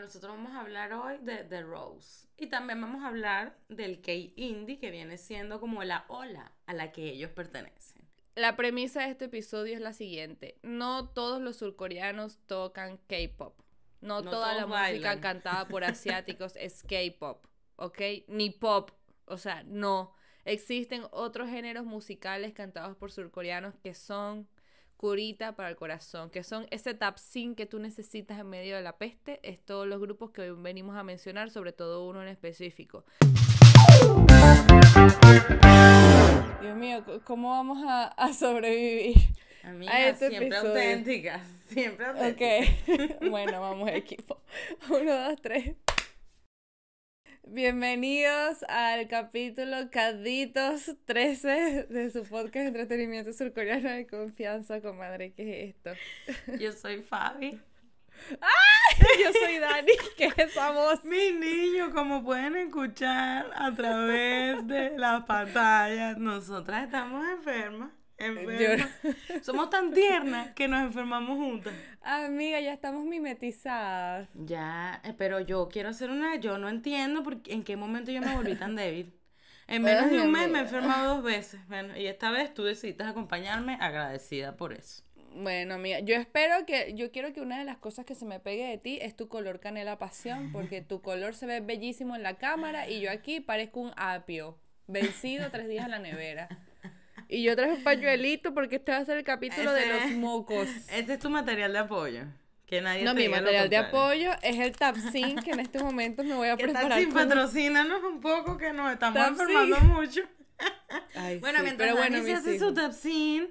nosotros vamos a hablar hoy de The Rose. Y también vamos a hablar del K-Indie, que viene siendo como la ola a la que ellos pertenecen. La premisa de este episodio es la siguiente. No todos los surcoreanos tocan K-Pop. No, toda la música cantada por asiáticos es K-Pop, ¿ok? Ni pop, o sea, no. Existen otros géneros musicales cantados por surcoreanos que son curita para el corazón, que son ese sin que tú necesitas en medio de la peste, es todos los grupos que venimos a mencionar, sobre todo uno en específico. Dios mío, ¿cómo vamos a, sobrevivir? Amiga, este siempre auténticas, siempre auténticas. Ok, bueno, vamos equipo. Uno, dos, tres. Bienvenidos al capítulo Caditos 13 de su podcast de entretenimiento surcoreano de confianza, comadre. ¿Qué es esto? Yo soy Fabi. Yo soy Dani, que es esa voz. Mi niño, como pueden escuchar a través de las pantallas, nosotras estamos enfermas. Somos tan tiernas que nos enfermamos juntas. Amiga, ya estamos mimetizadas. Ya, eh, pero yo quiero hacer una. Yo no entiendo en qué momento yo me volví tan débil. En menos de un mes me he enfermado dos veces. Bueno, y esta vez tú decidiste acompañarme, agradecida por eso. Bueno, amiga, yo espero que, yo quiero que una de las cosas que se me pegue de ti es tu color canela pasión, porque tu color se ve bellísimo en la cámara y yo aquí parezco un apio, vencido tres días en la nevera. Y yo traje un pañuelito porque este va a ser el capítulo de los mocos. Este es tu material de apoyo. Que nadie no, mi material de apoyo es el Tapsin, que en estos momentos me voy a preparar. Tapsin, patrocínanos un poco, que nos estamos enfermando mucho. bueno, mientras pero bueno, se hace su Tapsin,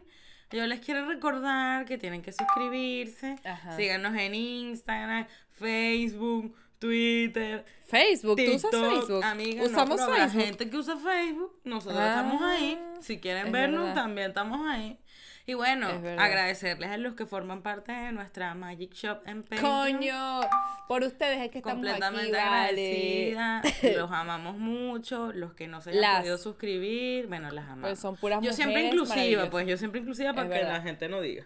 yo les quiero recordar que tienen que suscribirse. Síganos en Instagram, Facebook, Twitter, Facebook, ¿tú usas Facebook? Amiga, Usamos La gente que usa Facebook, nosotros estamos ah, ahí. Si quieren vernos, también estamos ahí. Y bueno, agradecerles a los que forman parte de nuestra Magic Shop en Perú. Coño, por ustedes es que estamos Completamente agradecida. Los amamos mucho. Los que no se han podido suscribir, bueno, las amamos. Pues son puras mujeres pues, Yo siempre inclusiva, pues yo siempre inclusiva para que la gente no diga.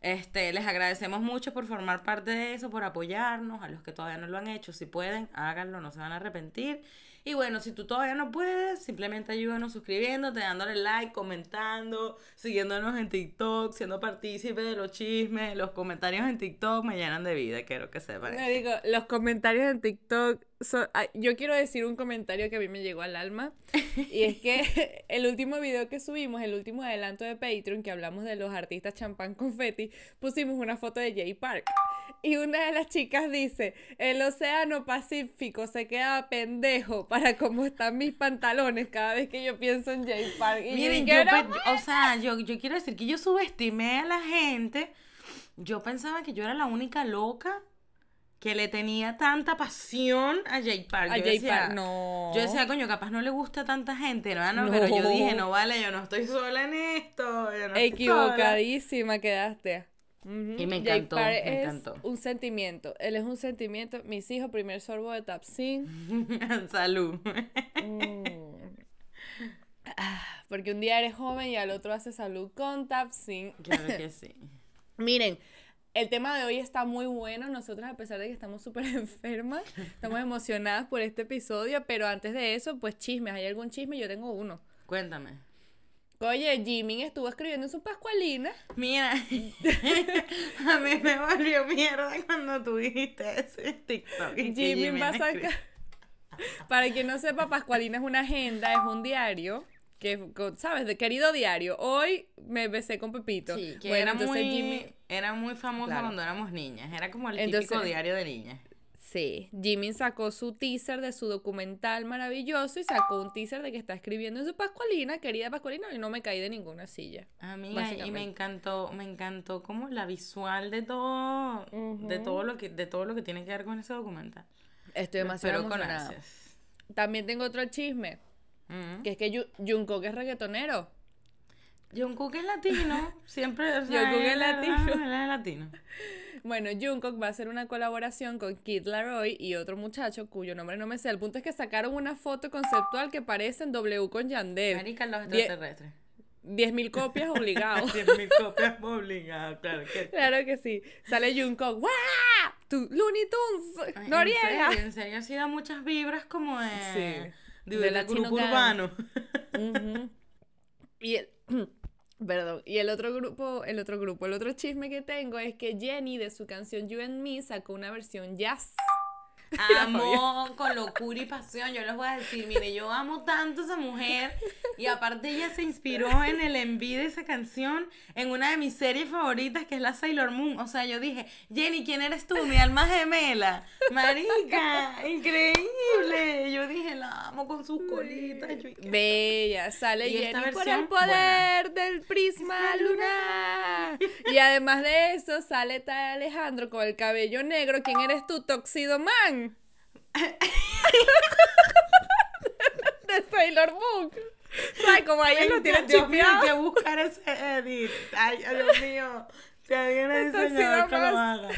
Este, les agradecemos mucho por formar parte de eso, por apoyarnos, a los que todavía no lo han hecho, si pueden, háganlo, no se van a arrepentir. Y bueno, si tú todavía no puedes, simplemente ayúdanos suscribiéndote, dándole like, comentando, siguiéndonos en TikTok, siendo partícipe de los chismes, los comentarios en TikTok me llenan de vida, quiero que sepan. digo, los comentarios en TikTok Ah, yo quiero decir un comentario que a mí me llegó al alma. Y es que el último video que subimos, el último adelanto de Patreon, que hablamos de los artistas champán confetti, pusimos una foto de Jay Park. Y una de las chicas dice: El océano Pacífico se queda pendejo para cómo están mis pantalones cada vez que yo pienso en Jay Park. o sea, yo, yo quiero decir que yo subestimé a la gente. Yo pensaba que yo era la única loca que le tenía tanta pasión a Jay Park. yo Park, no. Yo decía, coño, capaz no le gusta a tanta gente, ¿no? Pero yo dije, no vale, yo no estoy sola en esto. Equivocadísima quedaste. Y me encantó, es Un sentimiento. Él es un sentimiento. Mis hijos, primer sorbo de Tapsin. Salud. Mm. porque un día eres joven y al otro hace salud con Tapsin. Claro que sí. Miren, el tema de hoy está muy bueno. nosotros a pesar de que estamos súper enfermas, estamos emocionadas por este episodio. Pero antes de eso, pues chismes. ¿Hay algún chisme? Yo tengo uno. Cuéntame. Oye, Jimmy estuvo escribiendo en su Pascualina. Mira, a mí me volvió mierda cuando tuviste ese TikTok. Jimin, va a sacar. Para quien no sepa, Pascualina es una agenda, es un diario que, ¿sabes? De querido diario. Hoy me besé con Pepito. Sí, que bueno, entonces Jimmy era muy famosa cuando éramos niñas. Era como el típico eh, diario de niñas. Sí, Jimmy sacó su teaser de su documental maravilloso y sacó un teaser de que está escribiendo en su Pascualina, querida Pascualina, y no me caí de ninguna silla. A mí. y me encantó, me encantó como la visual de todo, de todo lo que, de todo lo que tiene que ver con ese documental. Estoy demasiado Pero con También tengo otro chisme, mm. que es que Junko que es reggaetonero. Jungkook es latino, siempre. O Jungkook es latino. Bueno, Jungkook va a hacer una colaboración con Kid Laroi y otro muchacho cuyo nombre no me sé. El punto es que sacaron una foto conceptual que parece en W con Yandel. los extraterrestres. 10.000 copias obligados. 10.000 copias obligados, claro que Claro que sí. Sale Jungkook. ¡Wow! Looney Tunes. Noriega. En serio, ha sido da muchas vibras como de. Sí. De, de, grupo urbano. Y el Perdón. Y el otro grupo, el otro grupo, el otro chisme que tengo es que Jenny de su canción You and Me sacó una versión jazz. Amo con locura y pasión. Yo les voy a decir, mire, yo amo tanto a esa mujer. Y aparte ella se inspiró en el envío de esa canción, en una de mis series favoritas, que es la Sailor Moon. O sea, yo dije, Jenny, ¿quién eres tú? Mi alma gemela. Marica, increíble. Yo dije, la amo con sus colitas. Bella, sale y Jenny por el poder del prisma lunar. Y además de eso, sale tal Alejandro con el cabello negro. ¿Quién eres tú, Toxido de Sailor Book ¿Sabes? Como ahí lo tienen Dios mío, que buscar ese edit. Ay, Dios mío. se viene el que lo haga.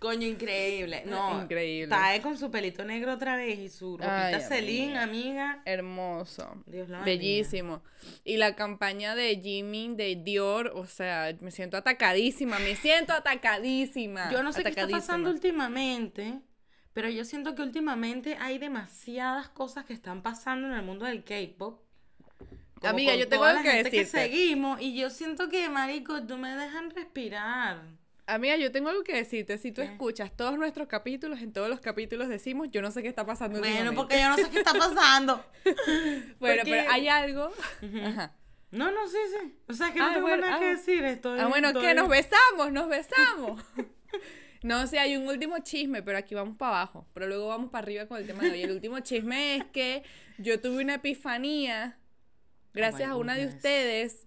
Coño, increíble. No, increíble. está con su pelito negro otra vez y su ropita Celine, amiga. Hermoso. Dios Bellísimo. Y la campaña de Jimmy, de Dior, o sea, me siento atacadísima, me siento atacadísima. Yo no sé qué está pasando últimamente pero yo siento que últimamente hay demasiadas cosas que están pasando en el mundo del K-pop. Amiga, yo tengo algo que decirte. seguimos y yo siento que, marico, tú me dejan respirar. Amiga, yo tengo algo que decirte. Si tú escuchas todos nuestros capítulos, en todos los capítulos decimos, yo no sé qué está pasando. Bueno, porque yo no sé qué está pasando. bueno, pero hay algo. No, no, sí, sí. O sea, que no ah, tengo nada que ah. decir. Estoy, ah, bueno, que nos besamos, nos besamos. No sé, hay un último chisme, pero aquí vamos para abajo. Pero luego vamos para arriba con el tema de hoy. El último chisme es que yo tuve una epifanía, gracias oh a una de ustedes,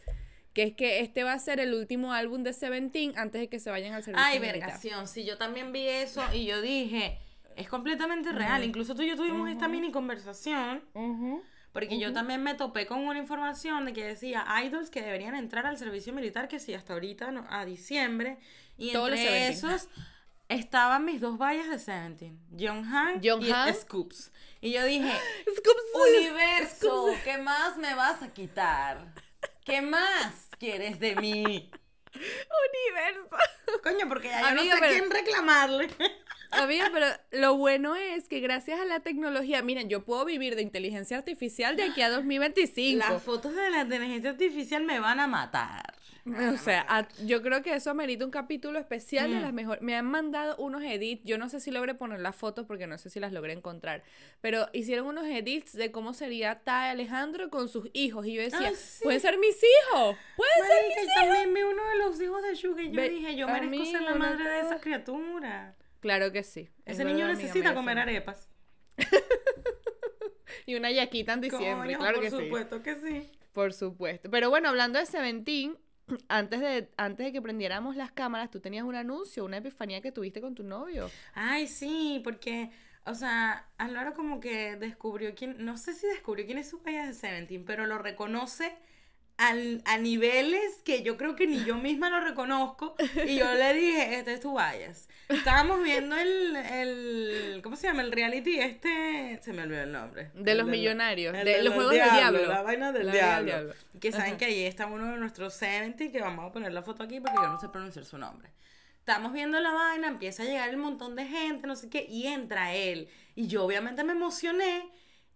que es que este va a ser el último álbum de Seventeen antes de que se vayan al servicio. militar Ay, vergación. Sí, yo también vi eso y yo dije, es completamente real. Incluso tú y yo tuvimos esta mini conversación. Porque yo también me topé con una información de que decía idols que deberían entrar al servicio militar, que sí, hasta ahorita, a diciembre. Y Todos entre esos estaban mis dos vallas de Seventeen, John Han y Scoops. Y yo dije, Scoops. universo, ¿qué más me vas a quitar? ¿Qué más quieres de mí? Universo. Coño, porque ya no sé quién reclamarle. Amiga, pero lo bueno es que gracias a la tecnología, miren, yo puedo vivir de inteligencia artificial de aquí a 2025. Las fotos de la inteligencia artificial me van a matar. O sea, yo creo que eso Merita un capítulo especial de mm. las mejores. Me han mandado unos edits, yo no sé si logré poner las fotos porque no sé si las logré encontrar, pero hicieron unos edits de cómo sería Tae Alejandro con sus hijos. Y yo decía, pueden ser mis hijos, pueden ser mis hijos. También uno de los hijos de Sugar yo dije, yo merezco ser la madre de esa criatura. Claro que sí. Ese niño necesita comer arepas. y una yaquita en diciembre, por supuesto que sí. Por supuesto. Pero bueno, hablando de Seventeen, antes de, antes de que prendiéramos las cámaras, tú tenías un anuncio, una epifanía que tuviste con tu novio. Ay, sí, porque, o sea, Álvaro como que descubrió quién, no sé si descubrió quién es su payas de Seventeen, pero lo reconoce a niveles que yo creo que ni yo misma lo reconozco. Y yo le dije, este es tu bias. Estábamos viendo el, ¿cómo se llama? El reality este, se me olvidó el nombre. De los millonarios, de, los juegos del diablo, La vaina del diablo. Que saben que ahí está uno de nuestros 70 que vamos a poner la foto aquí porque yo no sé pronunciar su nombre. Estamos viendo la vaina, empieza a llegar el montón de gente, no sé qué, y entra él. Y yo obviamente me emocioné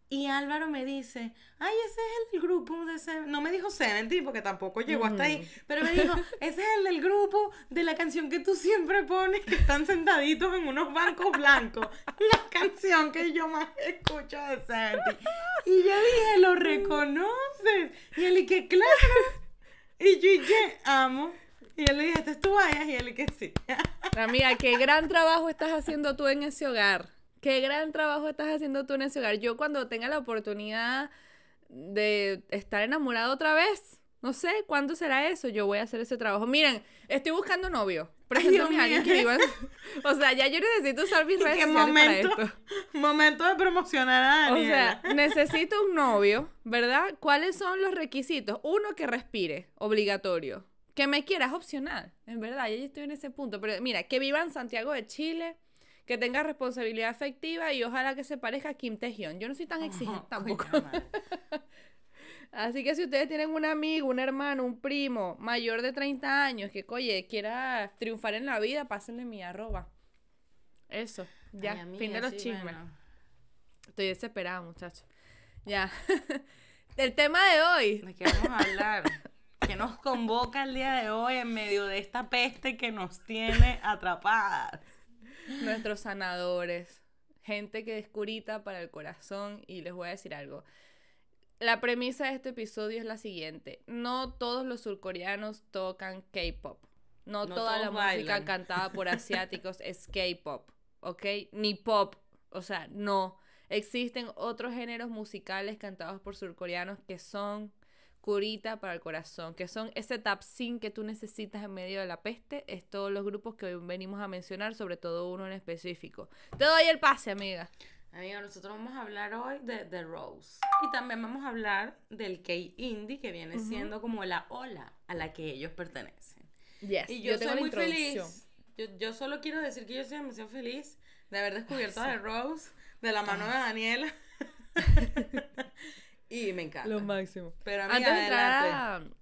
y Álvaro me dice, ay, ese es el grupo de Seven. No me dijo Seven, porque tampoco llegó hasta ahí, pero me dijo, ese es el del grupo de la canción que tú siempre pones, que están sentaditos en unos barcos blancos. La canción que yo más escucho de Seven. Y yo dije, lo reconoces. Y él, y que claro. Y yo, y amo. Y él le dije, este es vayas. Y él, y que sí. Amiga, qué gran trabajo estás haciendo tú en ese hogar. Qué gran trabajo estás haciendo tú en ese hogar. Yo cuando tenga la oportunidad de estar enamorado otra vez, no sé cuándo será eso, yo voy a hacer ese trabajo. Miren, estoy buscando novio. alguien que viva. O sea, ya yo necesito usar mis redes sociales momento, para esto. Momento de promocionar a Daniela. O sea, necesito un novio, ¿verdad? ¿Cuáles son los requisitos? Uno que respire, obligatorio. Que me quieras opcional, en verdad, ya estoy en ese punto. Pero mira, que viva en Santiago de Chile, que tenga responsabilidad afectiva y ojalá que se parezca a Kim tae Yo no soy tan exigente tampoco. Así que si ustedes tienen un amigo, un hermano, un primo mayor de 30 años que, oye, quiera triunfar en la vida, pásenle mi arroba. Eso, ya, fin de los chismes. Estoy desesperada, muchachos. Ya. el tema de hoy. ¿De qué vamos a hablar? que nos convoca el día de hoy en medio de esta peste que nos tiene atrapadas? nuestros sanadores, gente que es curita para el corazón y les voy a decir algo. La premisa de este episodio es la siguiente. No todos los surcoreanos tocan K-pop. No, toda la música cantada por asiáticos es K-pop, ¿ok? Ni pop, o sea, no. Existen otros géneros musicales cantados por surcoreanos que son curita para el corazón, que son ese tapsin que tú necesitas en medio de la peste, es todos los grupos que venimos a mencionar, sobre todo uno en específico. Te doy el pase, amiga. Amiga, nosotros vamos a hablar hoy de The Rose. Y también vamos a hablar del K-Indie, que viene siendo como la ola a la que ellos pertenecen. Yes, y yo, soy muy feliz. Yo, yo, solo quiero decir que yo soy demasiado feliz de haber descubierto a The Rose de la mano de Daniela. Y me encanta. Lo máximo. Pero Antes entrar de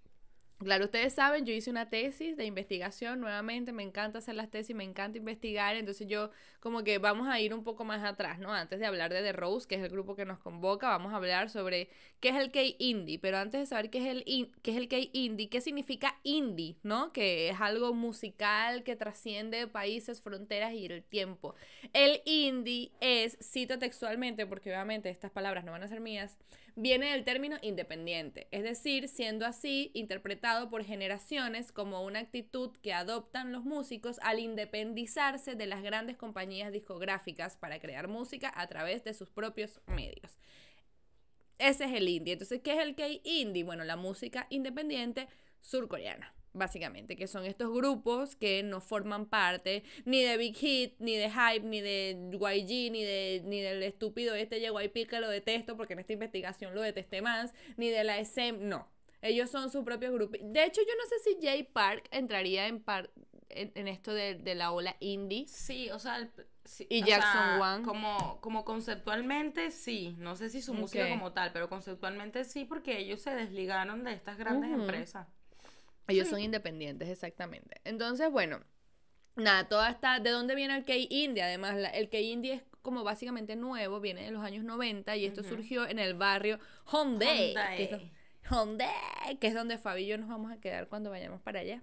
Claro, ustedes saben, yo hice una tesis de investigación nuevamente, me encanta hacer las tesis, me encanta investigar, entonces yo como que vamos a ir un poco más atrás, ¿no? Antes de hablar de The Rose, que es el grupo que nos convoca, vamos a hablar sobre qué es el K-Indie, pero antes de saber qué es el, qué es el K-Indie, qué significa indie, ¿no? Que es algo musical que trasciende países, fronteras y el tiempo. El indie es, cito textualmente, porque obviamente estas palabras no van a ser mías, viene del término independiente, es decir, siendo así interpretado por generaciones como una actitud que adoptan los músicos al independizarse de las grandes compañías discográficas para crear música a través de sus propios medios. Ese es el indie. Entonces, ¿qué es el K-Indie? Bueno, la música independiente surcoreana básicamente, que son estos grupos que no forman parte ni de Big Hit, ni de Hype, ni de YG, ni, de, ni del estúpido este JYP que lo detesto porque en esta investigación lo detesté más, ni de la SM, no. Ellos son sus propios grupos. De hecho, yo no sé si Jay Park entraría en, par en, esto de, la ola indie. Sí, o sea... y Jackson Wang. Como, como conceptualmente sí, no sé si su música como tal, pero conceptualmente sí porque ellos se desligaron de estas grandes empresas. Ellos son independientes, exactamente. Entonces, bueno, nada, toda esta, ¿de dónde viene el K-Indie? Además, el K-Indie es como básicamente nuevo, viene de los años 90 y esto surgió en el barrio Hyundai. Hyundai. Que es, donde Fabi y yo nos vamos a quedar cuando vayamos para allá.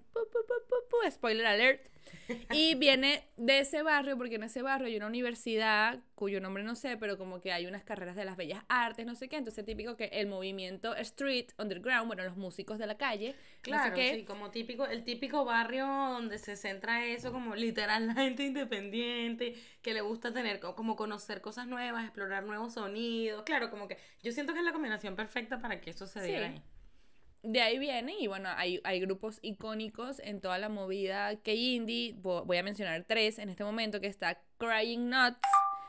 spoiler alert. Y viene de ese barrio, porque en ese barrio hay una universidad cuyo nombre no sé, pero como que hay unas carreras de las bellas artes, no sé qué. Entonces, típico que el movimiento street, underground, bueno, los músicos de la calle. Claro, sí, como típico, el típico barrio donde se centra eso, como literal la gente independiente, que le gusta tener, como conocer cosas nuevas, explorar nuevos sonidos. Claro, como que yo siento que es la combinación perfecta para que eso se diga de ahí viene, y bueno, hay, hay, grupos icónicos en toda la movida que indie Voy a mencionar tres en este momento, que está Crying Nuts,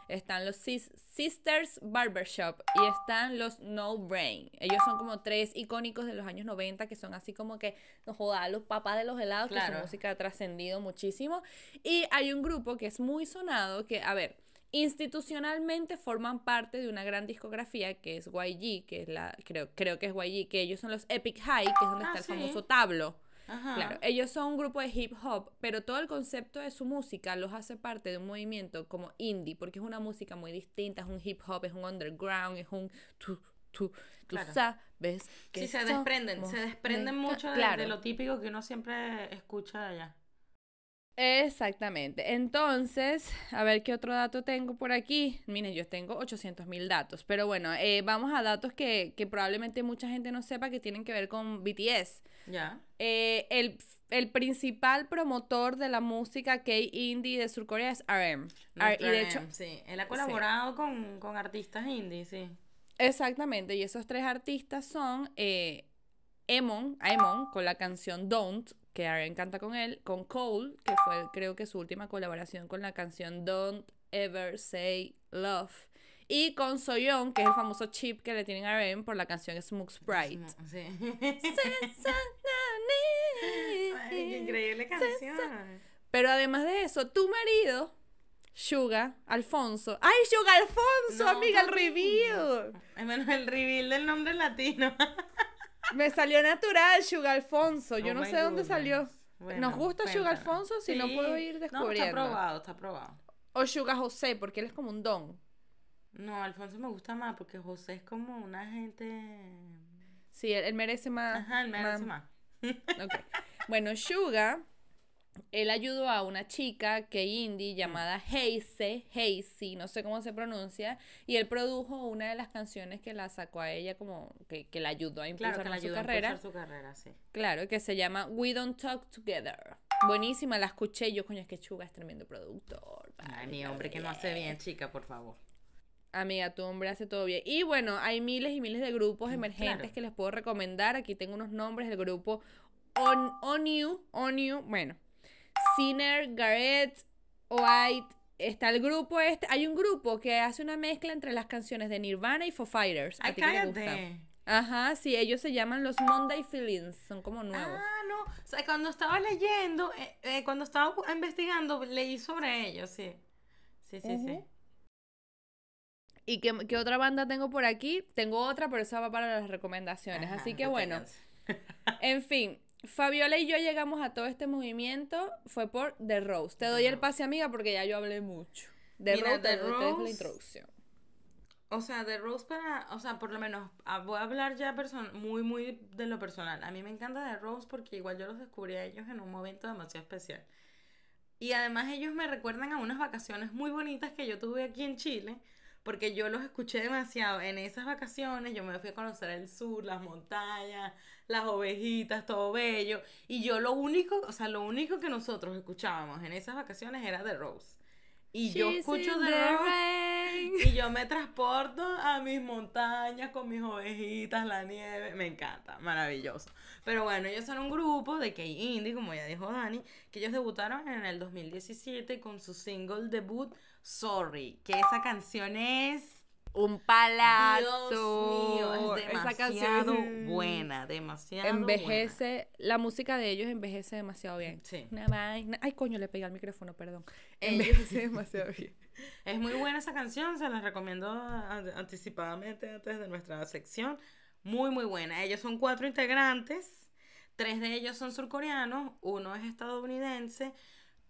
están los Sisters Barbershop y están los No Brain. Ellos son como tres icónicos de los años 90 que son así como que, nos joda, los papás de los helados, que su música ha trascendido muchísimo. Y hay un grupo que es muy sonado que, a ver, Institucionalmente forman parte de una gran discografía que es YG, que es la, creo, creo que es YG, que ellos son los Epic High, que es donde ah, está el famoso tablo. Claro, ellos son un grupo de hip hop, pero todo el concepto de su música los hace parte de un movimiento como indie, porque es una música muy distinta, es un hip hop, es un underground, es un tú, tú, sabes que sí, se desprenden, se desprenden mucho de, lo típico que uno siempre escucha allá. Exactamente. Entonces, a ver qué otro dato tengo por aquí. Miren, yo tengo 800 mil datos, pero bueno, eh, vamos a datos que, probablemente mucha gente no sepa que tienen que ver con BTS. Ya. Eh, el, principal promotor de la música K-Indie de Surcorea es RM. y de sí. Él ha colaborado con, artistas indie, sí. Exactamente, y esos tres artistas son... Eh, Emon, con la canción Don't, que Aaron canta con él, con Cole, que fue creo que su última colaboración con la canción Don't Ever Say Love. Y con Soyeon, que es el famoso chip que le tienen a Aaron por la canción Smoke Sprite. Sí. Ay, increíble canción. Pero además de eso, tu marido, Suga Alfonso. ¡Ay, Suga Alfonso! amiga, el reveal. Menos el reveal del nombre latino. Me salió natural Sugar Alfonso. Yo oh no sé dónde salió. Nos gusta Shuga Alfonso si no puedo ir descubriendo. está probado, está probado. O yuga José, porque él es como un don. No, Alfonso me gusta más porque José es como una gente. Sí, él, merece más. Ajá, él merece más. Bueno, yuga él ayudó a una chica que indie mm. llamada Heise, Heise, no sé cómo se pronuncia, y él produjo una de las canciones que la sacó a ella como que, la ayudó a impulsar, su, carrera. Claro, que se llama We Don't Talk Together. Buenísima, la escuché yo, coño, es que Chuga es tremendo productor. Ay, mi hombre que no hace bien, chica, por favor. Amiga, tu hombre hace todo bien. Y bueno, hay miles y miles de grupos mm, emergentes que les puedo recomendar. Aquí tengo unos nombres del grupo On, On You, On You, bueno Sinner, Garrett, White, está el grupo este, hay un grupo que hace una mezcla entre las canciones de Nirvana y Foo Fighters. Ajá, sí, ellos se llaman los Monday Feelings, son como nuevos. Ah, no, cuando estaba leyendo, eh, eh, cuando estaba investigando, leí sobre ellos, sí. Sí, sí, sí. ¿Y qué, otra banda tengo por aquí? Tengo otra, pero esa va para las recomendaciones, así que bueno. En fin, Fabiola y yo llegamos a todo este movimiento fue por The Rose. Te doy el pase, amiga, porque ya yo hablé mucho. The Rose, The la introducción. O sea, The Rose para, o sea, por lo menos ah, voy a hablar ya muy, muy de lo personal. A mí me encanta The Rose porque igual yo los descubrí a ellos en un momento demasiado especial. Y además ellos me recuerdan a unas vacaciones muy bonitas que yo tuve aquí en Chile porque yo los escuché demasiado. En esas vacaciones yo me fui a conocer el sur, las montañas, las ovejitas, todo bello. Y yo lo único, o sea, lo único que nosotros escuchábamos en esas vacaciones era The Rose. Y yo escucho The, Rose. Y yo me transporto a mis montañas con mis ovejitas, la nieve. Me encanta, maravilloso. Pero bueno, ellos son un grupo de K-Indie, como ya dijo Dani, que ellos debutaron en el 2017 con su single debut Sorry, que esa canción es un palazo. Dios mío, es demasiado buena, demasiado envejece, la música de ellos envejece demasiado bien. Sí. Ay, coño, le pegué al micrófono, perdón. Eh. Envejece demasiado bien. Es muy buena esa canción, se la recomiendo anticipadamente antes de nuestra sección. Muy, muy buena. Ellos son cuatro integrantes, tres de ellos son surcoreanos, uno es estadounidense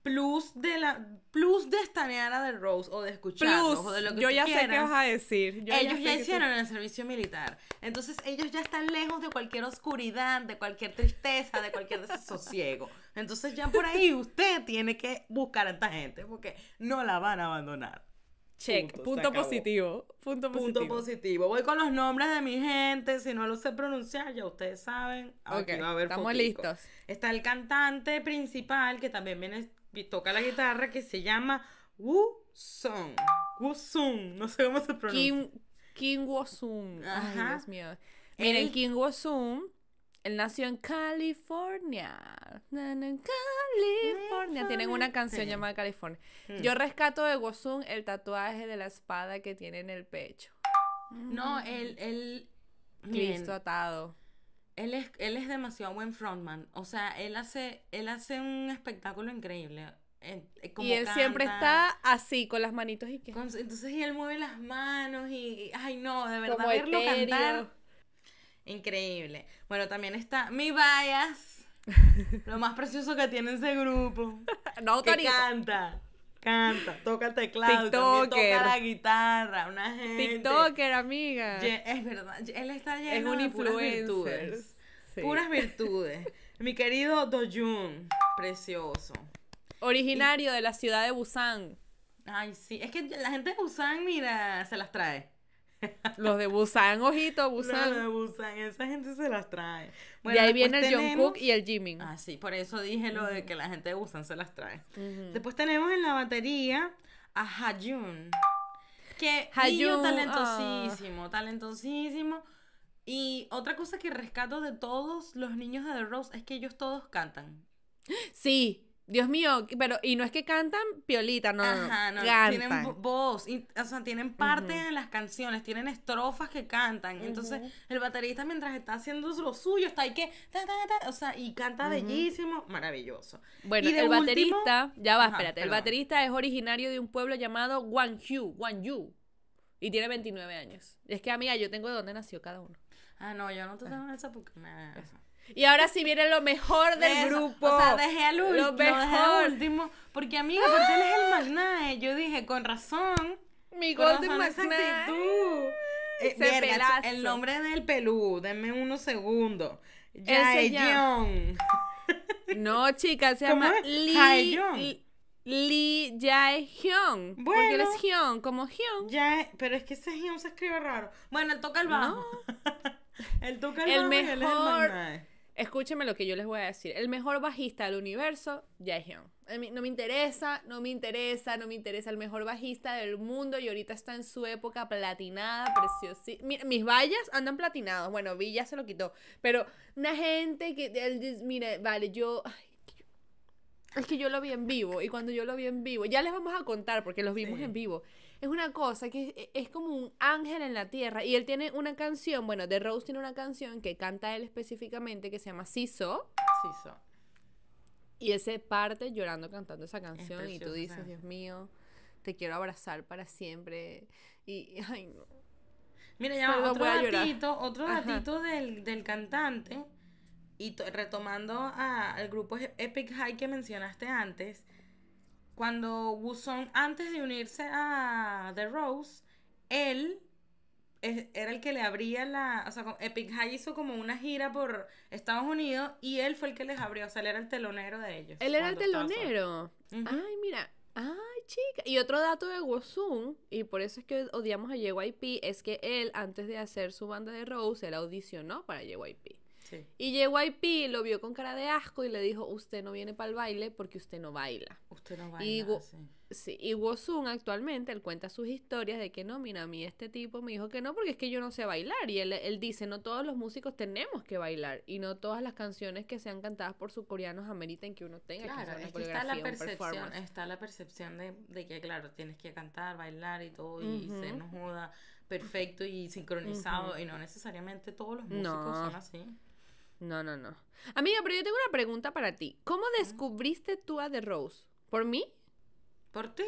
plus de la plus de estanear a The Rose o de escuchar plus, o de lo que yo ya sé qué vas a decir ellos ya, hicieron el servicio militar entonces ellos ya están lejos de cualquier oscuridad de cualquier tristeza de cualquier desasosiego entonces ya por ahí usted tiene que buscar a esta gente porque no la van a abandonar Check. Punto, positivo. Punto positivo. Punto positivo. Voy con los nombres de mi gente. Si no los sé pronunciar, ya ustedes saben. Ok, estamos listos. Está el cantante principal, que también viene toca la guitarra que se llama Wu Song. Wu Sung, no sé cómo se pronuncia. Kim, Ajá, Sung. Ay, Dios mío. Miren, el... King Woo Sung, él nació en California. California. California. Tienen una canción llamada California. Hmm. Yo rescato de Wu Sung el tatuaje de la espada que tiene en el pecho. No, el... Mm. el... Cristo atado él es, él es demasiado buen frontman. O sea, él hace, él hace un espectáculo increíble. Eh, eh, y él siempre está así, con las manitos y qué entonces, y él mueve las manos y. ay, no, de verdad, verlo cantar. Increíble. Bueno, también está Mi bayas lo más precioso que tiene ese grupo. no Que canta canta, toca el teclado, También toca la guitarra, una gente. TikToker, amiga. es verdad, él está lleno es un de puras virtudes. Puras virtudes. Mi querido Dojun, precioso. Originario de la ciudad de Busan. Ay, sí, es que la gente de Busan, mira, se las trae. Los de Busan, ojito, Busan. Los de Busan, esa gente se las trae. y ahí viene el John y el Jimin. Ah, sí, por eso dije lo de que la gente de Busan se las trae. Después tenemos en la batería a Hajun. Que Hayoon ah. talentosísimo, talentosísimo. Y otra cosa que rescato de todos los niños de The Rose es que ellos todos cantan. Sí, Dios mío, pero y no es que cantan piolita, no, Ajá, no cantan. tienen voz, o sea, tienen parte en las canciones, tienen estrofas que cantan. Entonces, el baterista mientras está haciendo lo suyo, está ahí que o sea, y canta bellísimo, maravilloso. Bueno, el baterista, ya va, espérate, el baterista es originario de un pueblo llamado Guan Yu, Y tiene 29 años. Es que amiga, yo tengo de dónde nació cada uno. Ah, no, yo no te ah. tengo esa porque y ahora sí viene lo mejor del grupo. O sea, dejé al último. Lo mejor. último. Porque, amiga, él es el magnate Yo dije, con razón. Mi corazón Golden Magnae. Eh, verga, el nombre del pelú. Denme unos segundos. Jaeyeon. No, chicas, se llama Lee. Lee jae Bueno. Porque él es Hyun, como Hyun. Ya, pero es que ese Hyun se escribe raro. Bueno, él toca el bajo. No. él toca el, bajo mejor... él es el magnae. Escúcheme lo que yo les voy a decir. El mejor bajista del universo, Jaehyun. No me interesa, no me interesa, no me interesa. El mejor bajista del mundo y ahorita está en su época platinada, preciosa mis vallas andan platinados. Bueno, Vi ya se lo quitó. Pero una gente que. el vale, yo. es que yo lo vi en vivo y cuando yo lo vi en vivo, ya les vamos a contar porque los vimos en vivo es una cosa que e, es, como un ángel en la tierra. Y él tiene una canción, bueno, The Rose tiene una canción que canta él específicamente que se llama Siso. Siso. Y ese parte llorando cantando esa canción y tú dices, Dios mío, te quiero abrazar para siempre. Y, ay, no. Mira, ya otro ratito, otro ratito del, cantante y retomando al grupo Epic High que mencionaste antes, cuando Wusong, antes de unirse a The Rose, él era el que le abría la. O sea, Epic High hizo como una gira por Estados Unidos y él fue el que les abrió. O sea, él era el telonero de ellos. Él era el telonero. Ay, mira. Ay, chica. Y otro dato de Wosun, y por eso es que odiamos a JYP, es que él, antes de hacer su banda de Rose, él audicionó para JYP. Y JYP lo vio con cara de asco y le dijo, usted no viene para el baile porque usted no baila. Usted no baila, y sí. actualmente, él cuenta sus historias de que no, mira, a mí este tipo me dijo que no porque es que yo no sé bailar. Y él, él dice, no todos los músicos tenemos que bailar y no todas las canciones que sean cantadas por sus coreanos ameritan que uno tenga que hacer una está la percepción, de, que, claro, tienes que cantar, bailar y todo y se nos joda perfecto y sincronizado y no necesariamente todos los músicos son así. No, no, no. Amiga, pero yo tengo una pregunta para ti. ¿Cómo descubriste tú a The Rose? ¿Por mí? ¿Por ti?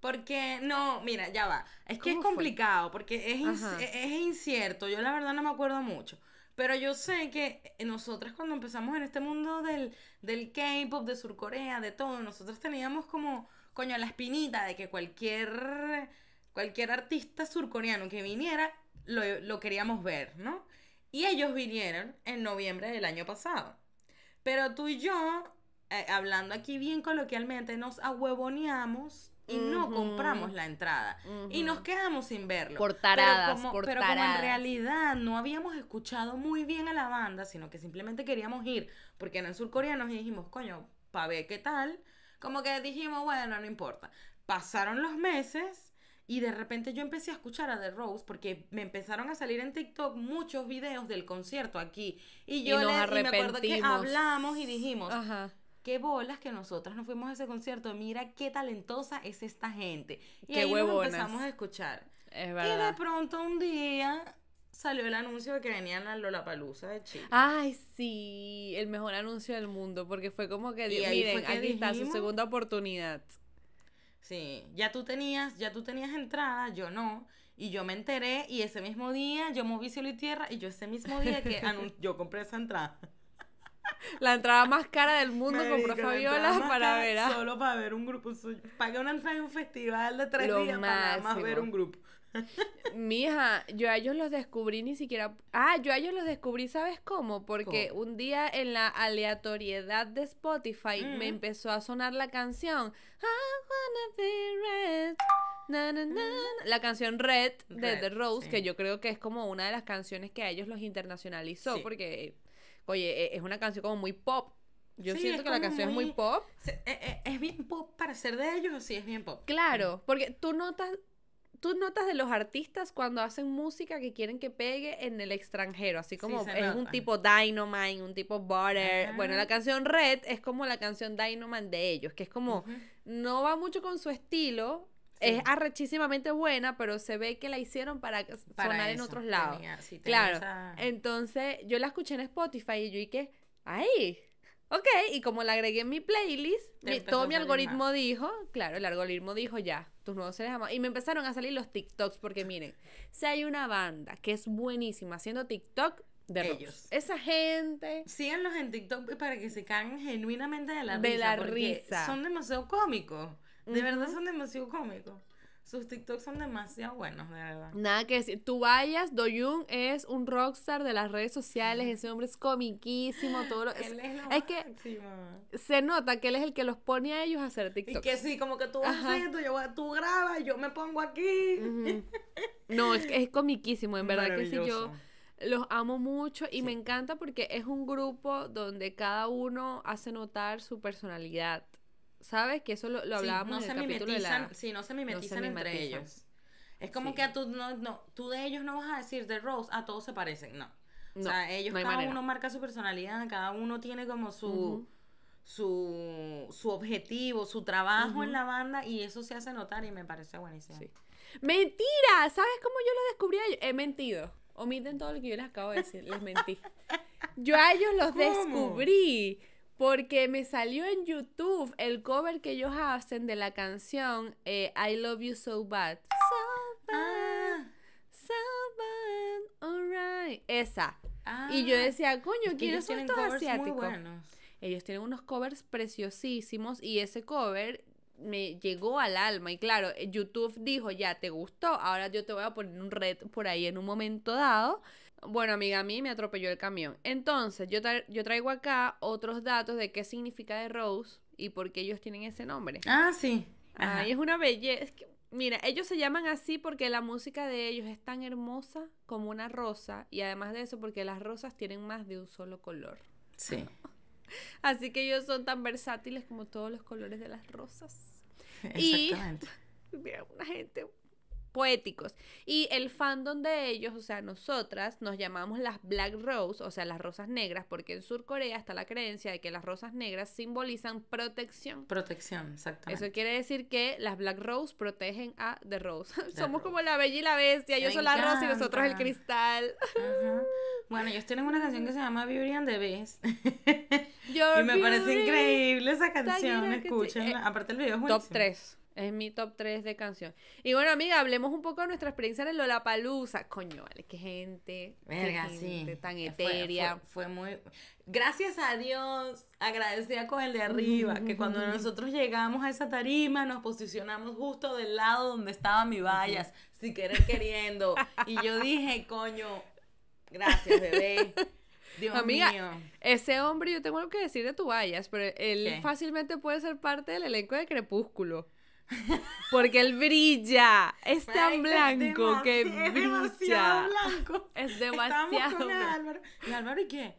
Porque, no, mira, ya va. Es que es complicado, porque e-, es, incierto. Yo la verdad no me acuerdo mucho. Pero yo sé que nosotras cuando empezamos en este mundo del, K-pop, de Surcorea, de todo, nosotros teníamos como, coño, la espinita de que cualquier, cualquier artista surcoreano que viniera lo, lo queríamos ver, ¿no? Y ellos vinieron en noviembre del año pasado. Pero tú y yo, eh, hablando aquí bien coloquialmente, nos ahuevoneamos y no compramos la entrada. Y nos quedamos sin verlo. Por taradas, pero como en realidad no habíamos escuchado muy bien a la banda, sino que simplemente queríamos ir, porque en el surcoreano nos dijimos, coño, pa' ver qué tal. Como que dijimos, bueno, no importa. Pasaron los meses y de repente yo empecé a escuchar a The Rose porque me empezaron a salir en TikTok muchos videos del concierto aquí. Y yo nos arrepentimos. me acuerdo que hablamos y dijimos, Ajá. qué bolas que nosotras nos fuimos a ese concierto, mira qué talentosa es esta gente. Y qué ahí nos empezamos a escuchar. Y de pronto un día salió el anuncio de que venían a Lollapalooza de Chile. Ay, sí, el mejor anuncio del mundo, porque fue como que, miren, aquí está su segunda oportunidad. Sí, ya tú tenías, ya tú tenías entrada, yo no. Y yo me enteré y ese mismo día yo moví cielo y tierra y yo ese mismo día que yo compré esa entrada. La entrada más cara del mundo compró Fabiola para ver a... Solo para ver un grupo. que una entrada en un festival de tres días para nada más ver un grupo. Mija, yo a ellos los descubrí ni siquiera. Ah, yo a ellos los descubrí, ¿sabes cómo? Porque un día en la aleatoriedad de Spotify me mm. empezó a sonar la canción. I wanna be red. Mm. La canción Red de The Rose, que yo creo que es como una de las canciones que a ellos los internacionalizó, porque, oye, e, es una canción como muy pop, yo siento que la canción es muy pop. E, e, es, bien pop para ser de ellos, sí, es bien pop. Claro, porque tú notas, tú notas de los artistas cuando hacen música que quieren que pegue en el extranjero, así como es un tipo Dynamite, un tipo Butter. Bueno, la ah. canción Red es como la canción Dynamite de ellos, que es como, no va mucho con su estilo, es arrechísimamente buena, pero se ve que la hicieron para, sonar en otros lados. claro. Entonces, yo la escuché en Spotify y yo dije, ¡ay! Ok, y como la agregué en mi playlist, todo mi algoritmo dijo, claro, el algoritmo dijo ya, tus nuevos seres amados. Y me empezaron a salir los TikToks, porque miren, si hay una banda que es buenísima haciendo TikTok, de ellos. Esa gente. Síganlos en TikTok para que se caigan genuinamente de la risa. De la Son demasiado cómicos. De verdad son demasiado cómicos. Sus TikToks son demasiado buenos, de verdad. Nada que decir. Tú vayas, Doyun es un rockstar de las redes sociales. Ese hombre es comiquísimo. Todo es, él es, que se nota que él es el que los pone a ellos a hacer TikTok. Y que sí, como que tú vas esto, yo, tú grabas, yo me pongo aquí. No, es, es comiquísimo. En verdad que sí, yo los amo mucho y me encanta porque es un grupo donde cada uno hace notar su personalidad ¿Sabes? Que eso lo, lo hablábamos en el capítulo de la... Sí, no se mimetizan, no entre ellos. Es como que tú, no, no, tú de ellos no vas a decir de Rose, a todos se parecen, no. o sea, ellos, cada uno marca su personalidad, cada uno tiene como su... Su, objetivo, su trabajo en la banda y eso se hace notar y me parece buenísimo. Mentira, ¿sabes cómo yo lo descubrí? He mentido. Omiten todo lo que yo les acabo de decir, les mentí. Yo a ellos los descubrí porque me salió en YouTube el cover que ellos hacen de la canción eh, I Love You So Bad. So bad, ah. so bad, Esa. Ah. y yo decía, coño, ¿quiénes son estos asiáticos? Ellos tienen unos covers preciosísimos y ese cover me llegó al alma. Y claro, eh, YouTube dijo, ya te gustó, ahora yo te voy a poner un red por ahí en un momento dado bueno, amiga, a mí me atropelló el camión. Entonces, yo, yo traigo acá otros datos de qué significa de Rose y por qué ellos tienen ese nombre. Ah, sí. es una belleza. mira, ellos se llaman así porque la música de ellos es tan hermosa como una rosa y además de eso porque las rosas tienen más de un solo color. Sí. Así que ellos son tan versátiles como todos los colores de las rosas. Exactamente. Y mira, una gente poéticos. Y el fandom de ellos, o sea, nosotras nos llamamos las Black Rose, o sea, las rosas negras, porque en Sur Corea está la creencia de que las rosas negras simbolizan protección. Protección, exactamente. Eso quiere decir que las Black Rose protegen a The Rose. Somos como la bella y la bestia, yo soy la rosa y nosotros el cristal. Bueno, ellos tienen una canción que se llama Beauty and the Beast. y me parece increíble esa canción, escúchenla. Eh, Aparte el video es buenísimo. Top 3. Es mi top 3 de canción. Y bueno, amiga, hablemos un poco de nuestra experiencia en el Lollapalooza. Coño, vale, qué gente. Verga, tan etérea. Fue, muy... Gracias a Dios, agradecía con el de arriba, que cuando nosotros llegamos a esa tarima nos posicionamos justo del lado donde estaba mi vallas, si quieres queriendo. Y yo dije, coño, gracias, bebé. Dios Amiga, mío. ese hombre, yo tengo algo que decir de tu vallas, pero él fácilmente puede ser parte del elenco de Crepúsculo. Porque él brilla. Es tan blanco que brilla. Es demasiado blanco. Es demasiado Álvaro. Y Álvaro, ¿y qué?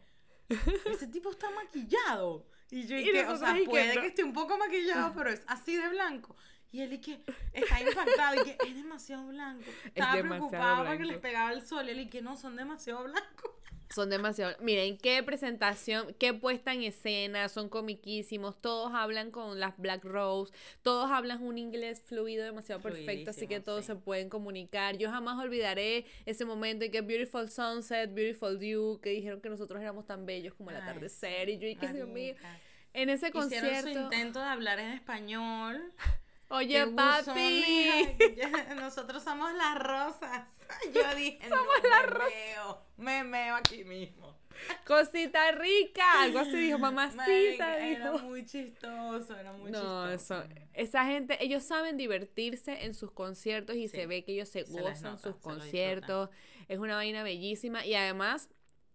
Ese tipo está maquillado. Y yo, ¿y, qué? O sea, puede que... que esté un poco maquillado, pero es así de blanco. Y él que está impactado y que es demasiado blanco. Estaba preocupado porque les pegaba el sol. Él y que no, son demasiado blancos. Son demasiado. Miren qué presentación, qué puesta en escena, son comiquísimos, todos hablan con las Black Rose, todos hablan un inglés fluido demasiado perfecto, así que todos se pueden comunicar. Yo jamás olvidaré ese momento Y que Beautiful Sunset, Beautiful Dew, que dijeron que nosotros éramos tan bellos como el atardecer y yo y que Dios mío. En ese concierto. Hicieron su intento de hablar en español. Oye, papi. nosotros somos las rosas. Yo dije. Somos las me rosas. me meo aquí mismo. Cosita rica. Algo así dijo mamacita. Era muy chistoso, era muy no, chistoso. Eso, esa gente, ellos saben divertirse en sus conciertos y se ve que ellos se, gozan sus conciertos. Es una vaina bellísima. Y además,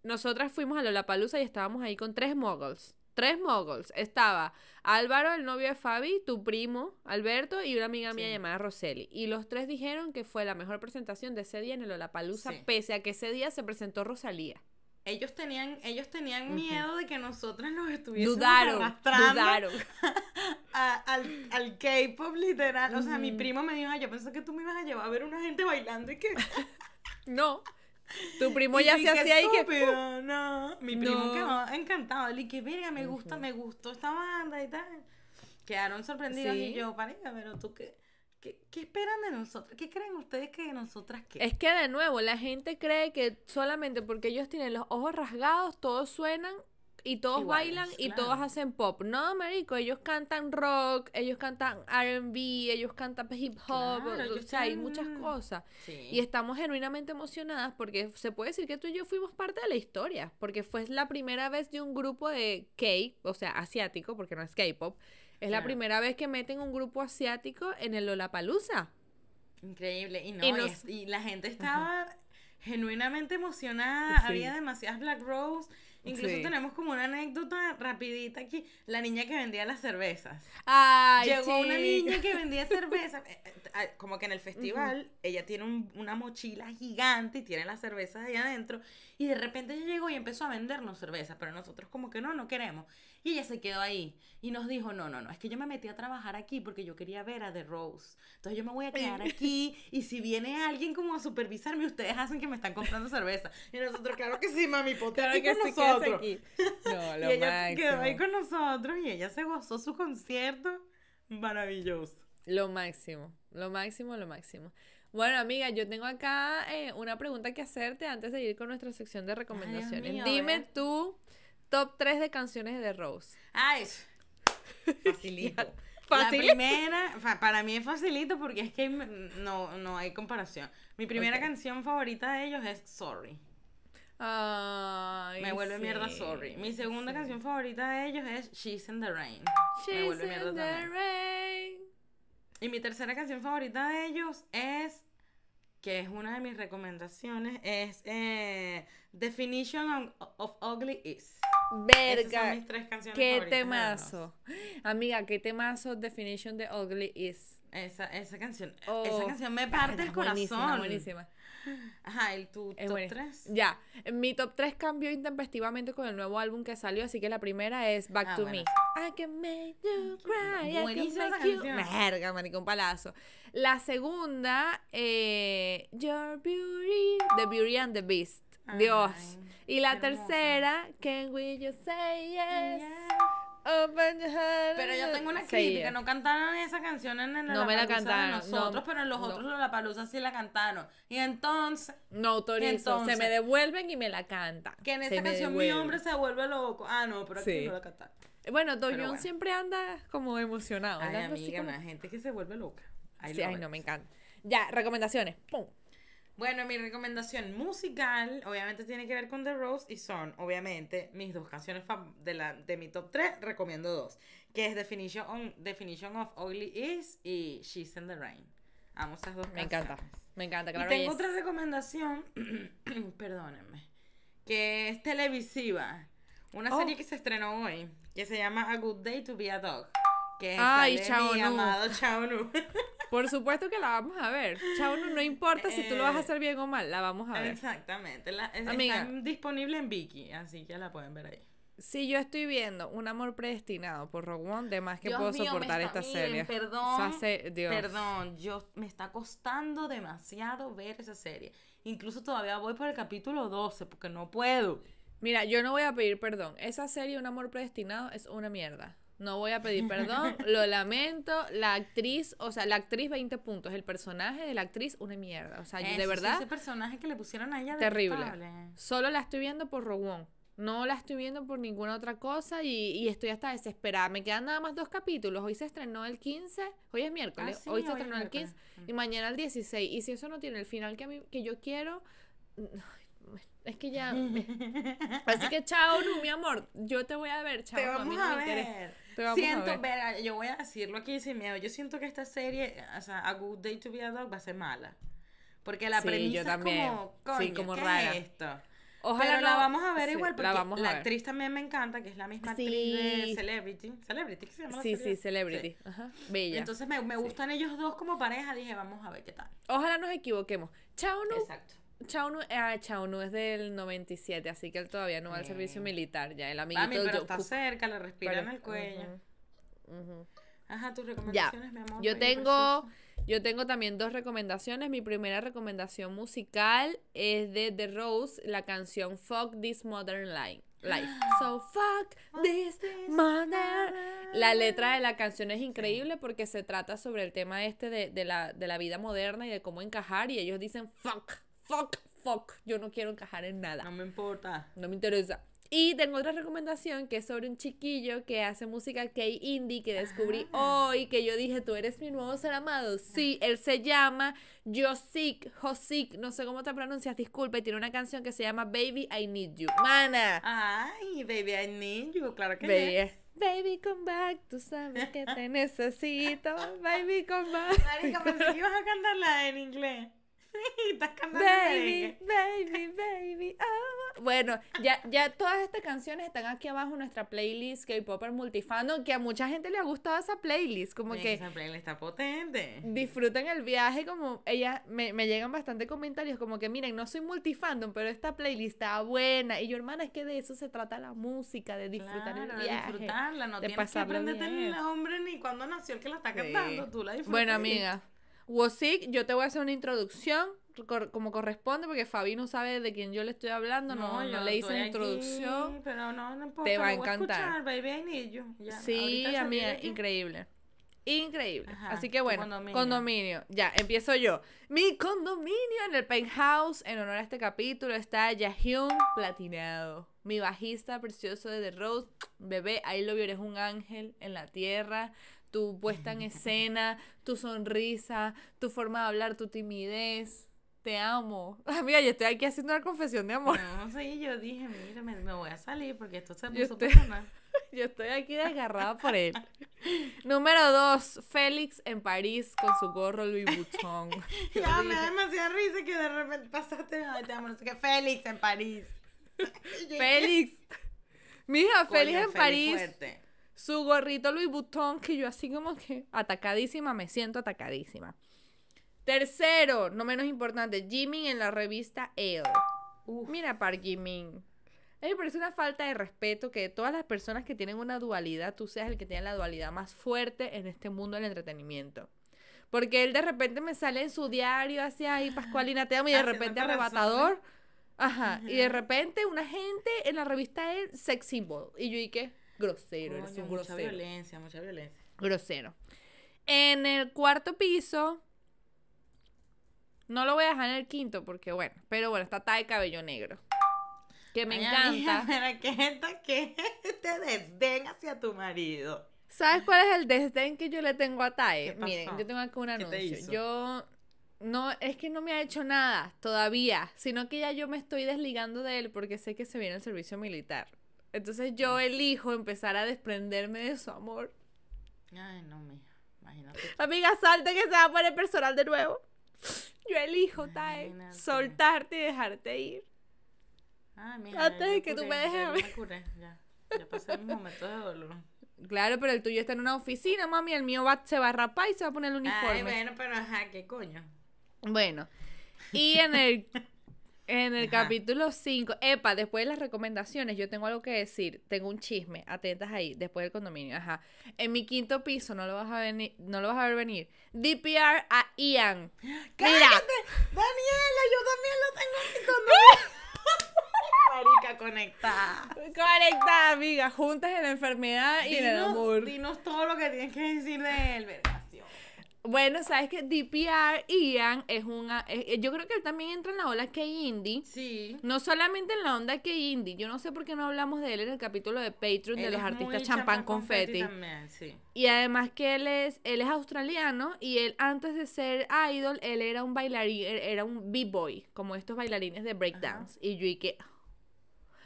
nosotras fuimos a Palusa y estábamos ahí con tres moguls tres moguls. Estaba Álvaro, el novio de Fabi, tu primo, Alberto, y una amiga mía llamada Roseli. Y los tres dijeron que fue la mejor presentación de ese día en el Olapalooza, pese a que ese día se presentó Rosalía. Ellos tenían, ellos tenían miedo de que nosotras nos estuviésemos dudaron, arrastrando dudaron. al, K-pop literal. O sea, mi mm. primo me dijo, yo pensé que tú me ibas a llevar a ver una gente bailando y que... no. Tu primo ya se hacía ahí que. mi primo no. encantado. Y verga, me gusta, me gustó esta banda y tal. Quedaron sorprendidos y yo, pareja, pero tú qué. ¿Qué, ¿Qué, esperan de nosotros? ¿Qué creen ustedes que de nosotras qué? Es que de nuevo, la gente cree que solamente porque ellos tienen los ojos rasgados, todos suenan y todos bailan y todos hacen pop. No, marico, ellos cantan rock, ellos cantan R&B, ellos cantan hip hop, o sea, hay muchas cosas. Y estamos genuinamente emocionadas porque se puede decir que tú y yo fuimos parte de la historia, porque fue la primera vez de un grupo de K, o sea, asiático, porque no es K-pop, es la primera vez que meten un grupo asiático en el Lollapalooza. Increíble, y no, y, la gente estaba genuinamente emocionada, había demasiadas Black Rose Incluso tenemos como una anécdota rapidita aquí. La niña que vendía las cervezas. Llegó una niña que vendía cerveza. Eh, eh, ah, como que en el festival, ella tiene una mochila gigante y tiene las cervezas ahí adentro. Y de repente ella llegó y empezó a vendernos cervezas, Pero nosotros como que no, no queremos. Y ella se quedó ahí y nos dijo, no, no, no, es que yo me metí a trabajar aquí porque yo quería ver a The Rose. Entonces yo me voy a quedar aquí y si viene alguien como a supervisarme, ustedes hacen que me están comprando cerveza. Y nosotros, claro que sí, mami, ponte que Aquí. y ella quedó ahí con nosotros y ella se gozó su concierto maravilloso. Lo máximo, lo máximo, lo máximo. Bueno, amiga, yo tengo acá eh, una pregunta que hacerte antes de ir con nuestra sección de recomendaciones. Dime tú Top 3 de canciones de Rose. Ah, eso. Facilito. La primera, para mí es facilito porque es que no, hay comparación. Mi primera canción favorita de ellos es Sorry. me vuelve mierda, sorry. Mi segunda canción favorita de ellos es She's in the Rain. me vuelve mierda in the también. rain. Y mi tercera canción favorita de ellos es, que es una de mis recomendaciones, es eh, Definition of Ugly Is. Verga. Esas son mis tres canciones qué temazo. Amiga, qué temazo Definition de Ugly Is. Esa, esa canción. E, oh, esa canción me parte el corazón. Buenísima, buenísima. Ajá, el tu top tres? Ya. Mi top 3 cambió intempestivamente con el nuevo álbum que salió, así que la primera es Back ah, to Me. I can make you cry. Buenísima I can make Verga, palazo. La segunda, eh, Your Beauty, The Beauty and the Beast. Dios. Y la tercera, Can we just say yes? Open your heart. Pero yo tengo una crítica, no cantaron esa canción en el No me la nosotros, pero en los otros la palusa sí la cantaron. Y entonces, No autorizo. se me devuelven y me la cantan que en esa canción mi hombre se vuelve loco. Ah, no, pero aquí no la cantaron. Bueno, Doyon siempre anda como emocionado. Ay, amiga, gente que se vuelve loca. Sí, ay, no, me encanta. Ya, recomendaciones. Pum. Bueno, mi recomendación musical obviamente tiene que ver con The Rose y son obviamente mis dos canciones de, la, de mi top 3, recomiendo dos, que es Definition, of Ugly Is y She's in the Rain. Amo esas dos me canciones. encanta, me encanta, claro. Y tengo otra recomendación, perdónenme, que es televisiva, una oh. serie que se estrenó hoy, que se llama A Good Day to Be a Dog. Que Ay, sale chao, mi amado Chao Por supuesto que la vamos a ver. Chao, no, importa si tú lo vas a eh, hacer bien o mal, la vamos a ver. Exactamente. La, está disponible en Vicky, así que la pueden ver ahí. Si yo estoy viendo Un amor predestinado por Rogón de más que puedo soportar esta serie. Perdón, perdón, yo me está costando demasiado ver esa serie. Incluso todavía voy por el capítulo 12 porque no puedo. Mira, yo no voy a pedir perdón. Esa serie Un amor predestinado es una mierda no voy a pedir perdón, lo lamento, la actriz, o sea, la actriz 20 puntos, el personaje de la actriz una mierda, o sea, de verdad. Ese personaje que le pusieron a ella terrible. Solo la estoy viendo por Rowan. No la estoy viendo por ninguna otra cosa y, y, estoy hasta desesperada. Me quedan nada más dos capítulos. Hoy se estrenó el 15, hoy es miércoles, ah, hoy se estrenó el 15 y mañana el 16. Y si eso no tiene el final que, a mí, que yo quiero, es que ya. Así que chao, no mi amor. Yo te voy a ver, chao. Te vamos a, ver. Te vamos siento, a ver. yo voy a decirlo aquí sin miedo. Yo siento que esta serie, o sea, A Good Day to Be a Dog va a ser mala. Porque la sí, premisa yo es como, coño, ¿qué rara. Es esto? Ojalá Pero la vamos a ver igual porque la, vamos a la actriz también me encanta, que es la misma actriz de Celebrity. Celebrity, ¿qué se llama? La sí, sí, Celebrity. Ajá. Bella. Entonces me, me gustan ellos dos como pareja. Dije, vamos a ver qué tal. Ojalá nos equivoquemos. Chao, no. Exacto. Chao ah, Chaunu es del 97, así que él todavía no va al servicio eh. militar. Ya, el amiguito. pero yo, está cerca, le respira en el cuello. Ajá, tus recomendaciones, mi amor. Yo tengo, yo tengo también dos recomendaciones. Mi primera recomendación musical es de The Rose, la canción Fuck This Modern Life. So fuck this modern La letra de la canción es increíble porque se trata sobre el tema este de, la, de la vida moderna y de cómo encajar y ellos dicen fuck fuck, fuck, yo no quiero encajar en nada. No me importa. No me interesa. Y tengo otra recomendación que es sobre un chiquillo que hace música K-Indie que descubrí ah. hoy, que yo dije, tú eres mi nuevo ser amado. Sí, ah. él se llama Josik, Josik, no sé cómo te pronuncias, disculpe tiene una canción que se llama Baby, I Need You. Mana. Ay, Baby, I Need You, claro que sí Baby, come back, tú sabes que te necesito. Baby, come back. Marica, pero si ibas a cantarla en inglés. Estás cantando baby, baby, baby. Oh. Bueno, ya, ya todas estas canciones están aquí abajo en nuestra playlist K-Popper Multifandom que a mucha gente le ha gustado esa playlist. Como que. Esa playlist está potente. Disfruten el viaje, como ellas. Me, me, llegan bastante comentarios, como que miren, no soy multifandom, pero esta playlist está buena. Y yo, hermana, es que de eso se trata la música, de disfrutar el viaje. De disfrutarla, no de que el nombre ni cuándo nació el que la está cantando. Tú la disfrutas. Bueno, amiga. Wosik, yo te voy a hacer una introducción como corresponde, porque Fabi no sabe de quién yo le estoy hablando, no, le hice la introducción. te va a encantar. sí, a increíble. Increíble. Así que bueno, condominio. Ya, empiezo yo. Mi condominio en el penthouse, en honor a este capítulo, está Yahyun Platinado. Mi bajista precioso de The Rose. Bebé, ahí lo vio, eres un ángel en la tierra tu puesta en escena, tu sonrisa, tu forma de hablar, tu timidez. Te amo. Mira, yo estoy aquí haciendo una confesión de amor. No, sé, yo dije, mira, me, voy a salir porque esto se puso personal. Yo estoy aquí desgarrada por él. Número dos, Félix en París con su gorro Louis Vuitton. ya, me da demasiada risa que de repente pasaste, ay, te amo, qué. Félix en París. Félix. Mija, Félix en París su gorrito Louis Vuitton, que yo así como que atacadísima, me siento atacadísima. Tercero, no menos importante, jimmy en la revista Elle. Mira, para jimmy A mí me parece una falta de respeto que de todas las personas que tienen una dualidad, tú seas el que tiene la dualidad más fuerte en este mundo del entretenimiento. Porque él de repente me sale en su diario hacia ahí, Pascualina amo y de ah, repente arrebatador. Ajá. Y de repente una gente en la revista él, sex symbol. Y yo, ¿y qué? grosero, es eres un grosero. Mucha violencia, mucha violencia. Grosero. En el cuarto piso, no lo voy a dejar en el quinto porque bueno, pero bueno, está Tai Cabello Negro. Que me encanta. que que te desdén hacia tu marido. ¿Sabes cuál es el desdén que yo le tengo a Tae? Miren, yo tengo aquí un anuncio. Yo no, es que no me ha hecho nada todavía, sino que ya yo me estoy desligando de él porque sé que se viene el servicio militar. Entonces yo elijo empezar a desprenderme de su amor. Ay, no, mija. Imagínate. Amiga, salte que se va a poner personal de nuevo. Yo elijo, Tae, soltarte y dejarte ir. Ay, mira, Antes de que tú me dejes. Ya, me ya. Ya pasé mis momentos de dolor. Claro, pero el tuyo está en una oficina, mami. El mío va, se va a rapar y se va a poner el uniforme. Ay, bueno, pero ajá, ¿qué coño? Bueno. Y en el En el capítulo 5, epa, después de las recomendaciones, yo tengo algo que decir, tengo un chisme, atentas ahí, después del condominio. Ajá. En mi quinto piso, no lo vas a venir, no lo vas a ver venir. DPR a Ian. ¡Cállate! Mira. Daniela, yo también lo tengo en mi condominio. Marica, conectada. Conectada, amiga. Juntas en la enfermedad y en el amor. Dinos todo lo que tienes que decir de él, ¿verdad? Bueno, sabes que DPR Ian es una. Eh, yo creo que él también entra en la ola que indie. Sí. No solamente en la onda que indie. Yo no sé por qué no hablamos de él en el capítulo de Patreon de los artistas champán confetti. También, sí. Y además que él es, él es australiano y él antes de ser idol, él era un bailarín, er, era un b-boy, como estos bailarines de breakdance. Y yo y que.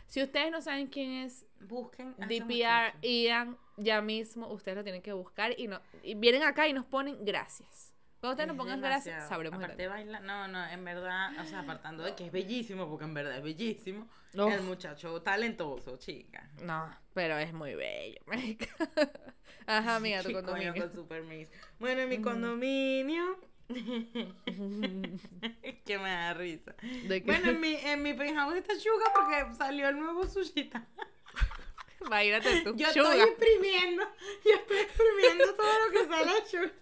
Si ustedes no saben quién es, busquen DPR Ian ya mismo ustedes lo tienen que buscar y, no, y vienen acá y nos ponen gracias. Cuando ustedes nos pongan gracias, sabremos. Aparte baila, no, no, en verdad, o sea, apartando de que es bellísimo, porque en verdad es bellísimo, el muchacho talentoso, chica. No, pero es muy bello, Ajá, amiga, tu condominio. Con super bueno, en mi condominio... que me da risa. bueno, en mi, en mi está chuga porque salió el nuevo Sushita. Imagínate tú. Yo estoy imprimiendo. Yo estoy imprimiendo todo lo que sale hecho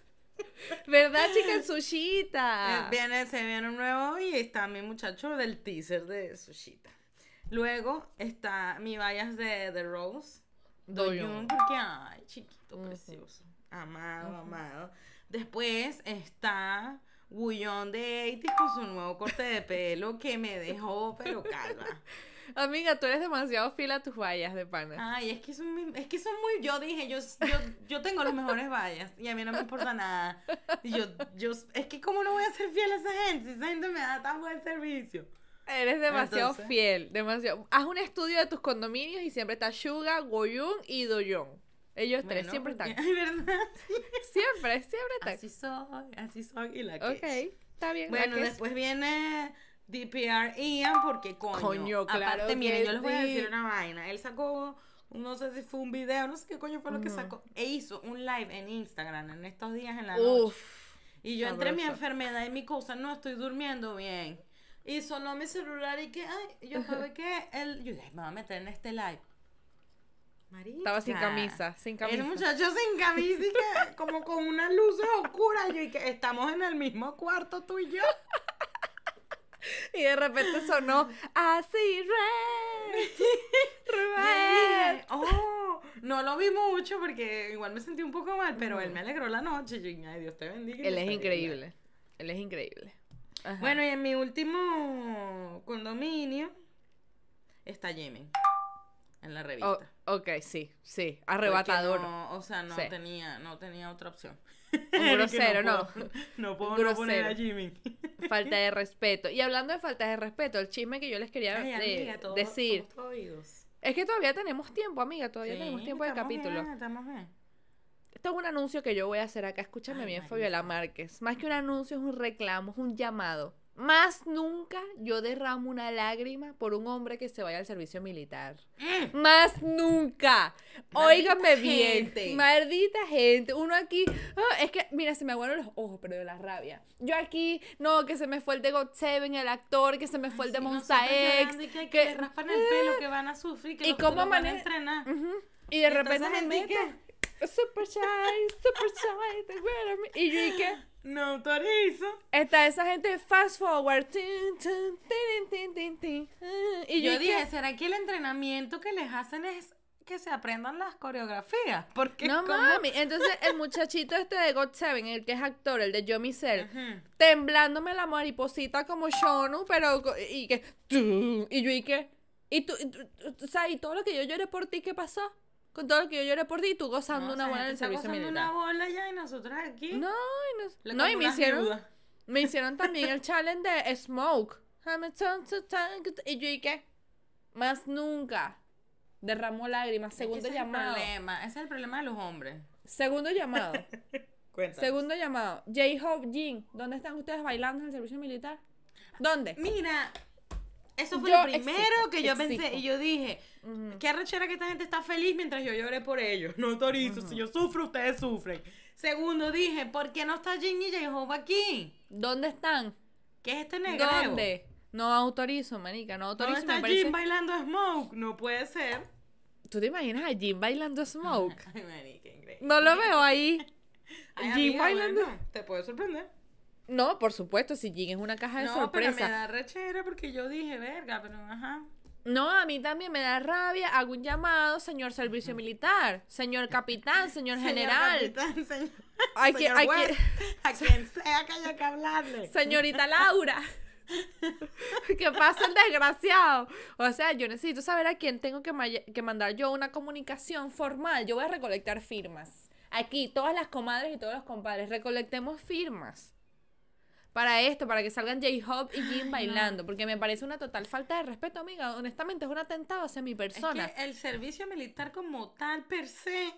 ¿Verdad, chica? Sushita. Eh, viene, se viene un nuevo y está mi muchacho del teaser de Sushita. Luego está mi vallas de The Rose. Doyun. Porque, ay, chiquito, precioso. Amado, amado. Después está Bullón de 80 con su nuevo corte de pelo que me dejó, pero calma Amiga, tú eres demasiado fiel a tus vallas de pana. Ay, es que son, muy, es Yo dije, yo, yo, tengo las mejores vallas y a mí no me importa nada. es que, ¿cómo no voy a ser fiel a esa gente? Si esa gente me da tan buen servicio. Eres demasiado fiel, demasiado. Haz un estudio de tus condominios y siempre está Suga, Goyun y Doyon. Ellos tres siempre están. Es verdad. siempre, siempre están. Así son, así son y la que. Ok, está bien. Bueno, después viene DPR Ian, porque coño. Coño, Aparte, miren, yo les voy a decir una vaina. Él sacó, no sé si fue un video, no sé qué coño fue lo que sacó. E hizo un live en Instagram en estos días en la noche. Uf, y yo entre mi enfermedad y mi cosa, no estoy durmiendo bien. Y sonó mi celular y que, ay, yo sabe que él. Yo dije, me voy a meter en este live. María. Estaba sin camisa, sin camisa. El muchacho sin camisa y que, como con unas luces oscuras. y que estamos en el mismo cuarto tú y yo. Y de repente sonó así, red, oh, no lo vi mucho porque igual me sentí un poco mal, pero él me alegró la noche. Dios te bendiga. Él es increíble. Él es increíble. Bueno, y en mi último condominio está Jimmy en la revista. Oh, ok, sí, sí, arrebatador. o sea, no tenía, no tenía otra opción. Un grosero, no, no. puedo poner a Jimmy. Falta de respeto. Y hablando de falta de respeto, el chisme que yo les quería decir. es que todavía tenemos tiempo, amiga, todavía tenemos tiempo de capítulo. Esto es un anuncio que yo voy a hacer acá. Escúchame bien, Fabiola Márquez. Más que un anuncio, es un reclamo, es un llamado. Más nunca yo derramo una lágrima por un hombre que se vaya al servicio militar. Más nunca. Óigame bien. Maldita gente. Uno aquí. Oh, es que, mira, se me aguaron los ojos, pero de la rabia. Yo aquí, no, que se me fue el de God Seven, el actor, que se me fue el de si Que, que, el pelo, que van a sufrir, que ¿Y cómo van a entrenar. Y de repente. Super shy, super shy, Y yo, no autorizo. Está esa gente fast forward. Ah, y yo, dije, ¿será que el entrenamiento que les hacen es que se aprendan las coreografías? Porque no mami. Entonces, el muchachito este de God Seven, el que es actor, el de Yo Michelle, temblándome la mariposita como Shonu, pero. Y que. Y yo, y que. Y tú, y todo lo que yo lloré por ti, ¿qué pasó? con todo lo que yo lloré por ti tú gozando una bola en el servicio militar. una bola ya y nosotras aquí. No, y, no, y me hicieron me hicieron también el challenge de Smoke. y yo dije, más nunca derramó lágrimas. Segundo llamado. Es el problema. Ese es el problema de los hombres. Segundo llamado. Segundo llamado. J-Hope Jin, ¿dónde están ustedes bailando en el servicio militar? ¿Dónde? Mira, eso fue lo primero que yo pensé y yo dije, Qué arrechera que esta gente está feliz mientras yo lloré por ellos. No autorizo. Si yo sufro, ustedes sufren. Segundo, dije, ¿por qué no está Jin y J-Hope aquí? ¿Dónde están? ¿Qué es este negro? ¿Dónde? No autorizo, manica, no autorizo. ¿Dónde está Jin bailando Smoke? No puede ser. ¿Tú te imaginas a Jin bailando Smoke? Ay, manica, No lo veo ahí. ¿Jin bailando. te puede sorprender. No, por supuesto, si Jin es una caja de no, sorpresa. Pero me da rechera porque yo dije, verga, pero ajá. No, a mí también me da rabia. Hago un llamado, señor servicio militar, señor capitán, señor, general. señor, hay a quien sea que haya que hablarle. Señorita Laura. qué pasa el desgraciado. O sea, yo necesito saber a quién tengo que, que mandar yo una comunicación formal. Yo voy a recolectar firmas. Aquí, todas las comadres y todos los compadres, recolectemos firmas para esto, para que salgan j hop y Kim bailando, porque me parece una total falta de respeto, amiga. Honestamente, es un atentado hacia mi persona. Es el servicio militar como tal, per se,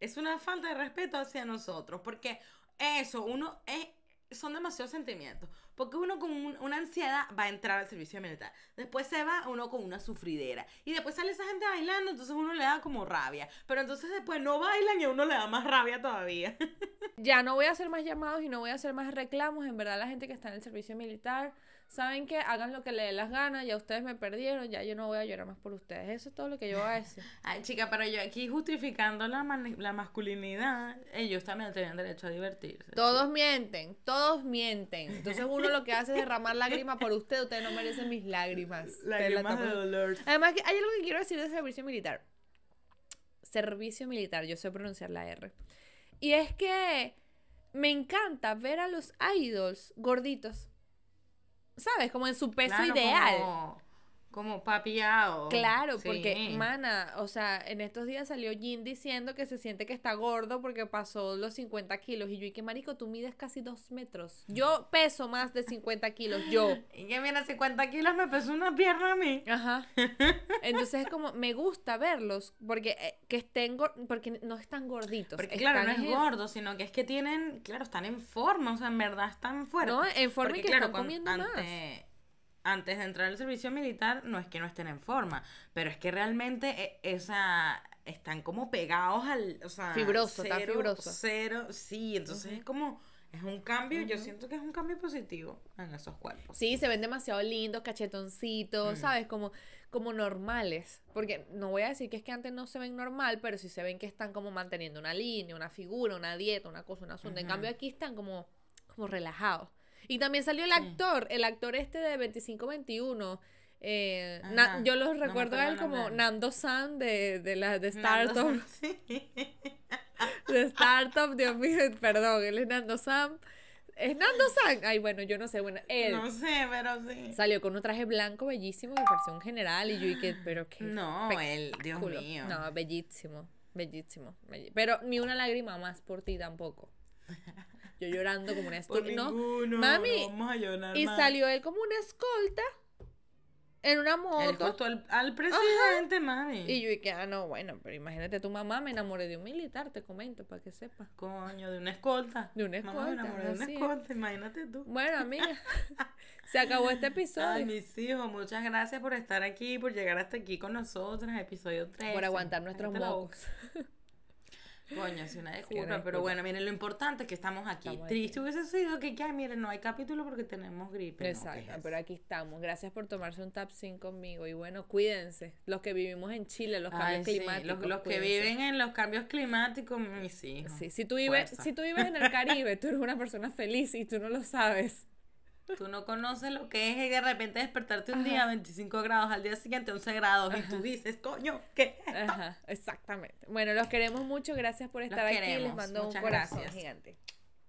es una falta de respeto hacia nosotros, porque eso, uno es son demasiados sentimientos. Porque uno con una ansiedad va a entrar al servicio militar. Después se va uno con una sufridera. Y después sale esa gente bailando, entonces uno le da como rabia. Pero entonces después no bailan y a uno le da más rabia todavía. ya no voy a hacer más llamados y no voy a hacer más reclamos. En verdad, la gente que está en el servicio militar saben que hagan lo que les dé las ganas, ya ustedes me perdieron, ya yo no voy a llorar más por ustedes. Eso es todo lo que yo voy a decir. Ay, chica, pero yo aquí justificando la, masculinidad, ellos también tenían derecho a divertirse. Todos mienten, todos mienten. Entonces uno lo que hace es derramar lágrimas por usted, ustedes no merecen mis lágrimas. Lágrimas de dolor. Además, hay algo que quiero decir de servicio militar. Servicio militar, yo sé pronunciar la R. Y es que me encanta ver a los idols gorditos. ¿sabes? Como en su peso ideal. Como papiado. Claro, porque, mana, o sea, en estos días salió Jin diciendo que se siente que está gordo porque pasó los 50 kilos. Y yo, y que marico, tú mides casi dos metros. Yo peso más de 50 kilos, yo. Y que mira, 50 kilos me pesó una pierna a mí. Ajá. Entonces es como, me gusta verlos porque, eh, que estén porque no están gorditos. Porque claro, no es gordo, sino que es que tienen, claro, están en forma, o sea, en verdad están fuertes. No, en forma y que están comiendo más antes de entrar al servicio militar no es que no estén en forma, pero es que realmente eh, esa están como pegados al, o fibroso, cero, fibroso. Cero, sí, entonces es como es un cambio, yo siento que es un cambio positivo en esos cuerpos. Sí, se ven demasiado lindos, cachetoncitos, mm. ¿sabes? Como, como normales. Porque no voy a decir que es que antes no se ven normal, pero sí se ven que están como manteniendo una línea, una figura, una dieta, una cosa, una asunto. En cambio aquí están como, como relajados. Y también salió el actor, el actor este de 25-21, eh, yo los recuerdo a él como Nando Sam de, de, la, de Startup. de Startup, Dios mío, perdón, él es Nando Sam ¿Es Nando Sam Ay, bueno, yo no sé, bueno, él. Salió con un traje blanco bellísimo, de versión general y yo y que, pero qué. No, él, Dios mío. No, bellísimo, bellísimo, bellísimo. Pero ni una lágrima más por ti tampoco. Yo llorando como una escolta. no, mami. Vamos a llorar y salió él como una escolta en una moto. Él al, presidente, mami. Y yo dije, ah, no, bueno, pero imagínate, tu mamá me enamoré de un militar, te comento, para que sepas. Coño, de una escolta. De una escolta. Mamá me enamoré de una escolta, imagínate tú. Bueno, amiga, se acabó este episodio. Ay, mis hijos, muchas gracias por estar aquí, por llegar hasta aquí con nosotras, episodio 3. Por aguantar nuestros mocos. Coño, es una de pero bueno, miren, lo importante es que estamos aquí. Triste hubiese sido que ya, miren, no hay capítulo porque tenemos gripe. Exacto, pero aquí estamos. Gracias por tomarse un tap sin conmigo. Y bueno, cuídense. Los que vivimos en Chile, los cambios climáticos. Los, que viven en los cambios climáticos, Sí, si tú, vives, si tú vives en el Caribe, tú eres una persona feliz y tú no lo sabes. Tú no conoces lo que es de repente despertarte un día a 25 grados, al día siguiente 11 grados y tú dices, coño, ¿qué exactamente. Bueno, los queremos mucho, gracias por estar aquí, les mando un corazón gigante.